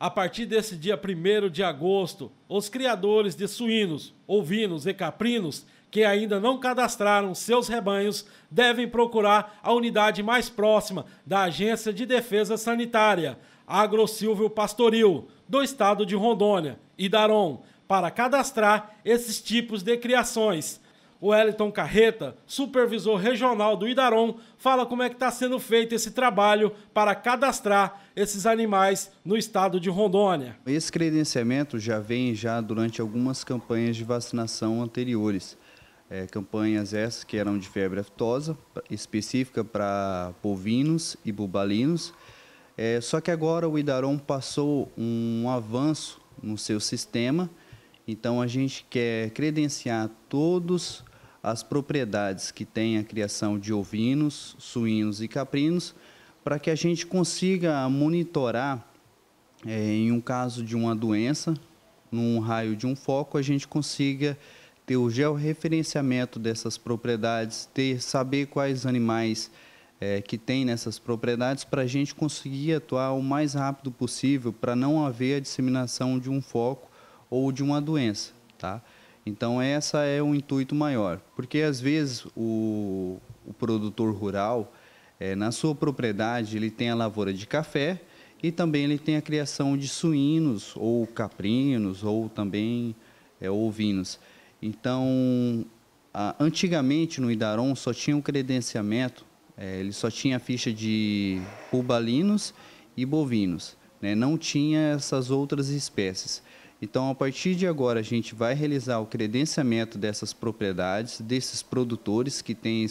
A partir desse dia 1 de agosto, os criadores de suínos, ovinos e caprinos que ainda não cadastraram seus rebanhos devem procurar a unidade mais próxima da Agência de Defesa Sanitária, Agrosilvio Pastoril, do estado de Rondônia e Daron, para cadastrar esses tipos de criações o Wellington Carreta, supervisor regional do Idaron, fala como é que está sendo feito esse trabalho para cadastrar esses animais no estado de Rondônia. Esse credenciamento já vem já durante algumas campanhas de vacinação anteriores. É, campanhas essas que eram de febre aftosa, específica para bovinos e bubalinos. É, só que agora o Idaron passou um avanço no seu sistema, então a gente quer credenciar todos as propriedades que têm a criação de ovinos, suínos e caprinos, para que a gente consiga monitorar, é, em um caso de uma doença, num raio de um foco, a gente consiga ter o georreferenciamento dessas propriedades, ter saber quais animais é, que tem nessas propriedades, para a gente conseguir atuar o mais rápido possível, para não haver a disseminação de um foco ou de uma doença, tá? Então essa é o intuito maior, porque às vezes o, o produtor rural é, na sua propriedade ele tem a lavoura de café e também ele tem a criação de suínos ou caprinos ou também é, ovinos. Então a, antigamente no Idaron só tinha um credenciamento, é, ele só tinha a ficha de ubalinos e bovinos, né? não tinha essas outras espécies. Então, a partir de agora, a gente vai realizar o credenciamento dessas propriedades, desses produtores que têm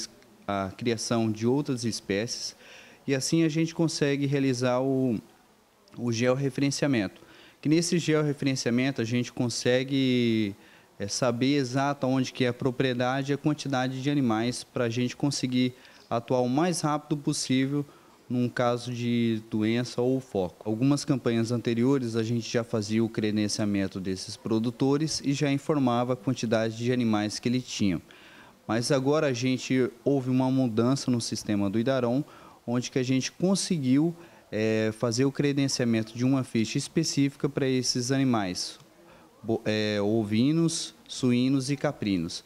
a criação de outras espécies, e assim a gente consegue realizar o, o georreferenciamento. Que nesse georreferenciamento a gente consegue é, saber exato onde que é a propriedade e a quantidade de animais para a gente conseguir atuar o mais rápido possível num caso de doença ou foco. Algumas campanhas anteriores a gente já fazia o credenciamento desses produtores e já informava a quantidade de animais que ele tinha. Mas agora a gente houve uma mudança no sistema do Idarão, onde que a gente conseguiu é, fazer o credenciamento de uma ficha específica para esses animais, é, ovinos, suínos e caprinos.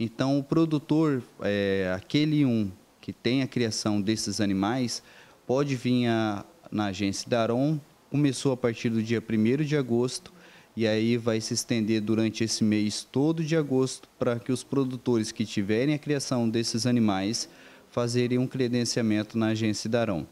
Então o produtor, é, aquele um que tem a criação desses animais, pode vir a, na agência Daron. Começou a partir do dia 1 de agosto e aí vai se estender durante esse mês todo de agosto para que os produtores que tiverem a criação desses animais fazerem um credenciamento na agência Darom.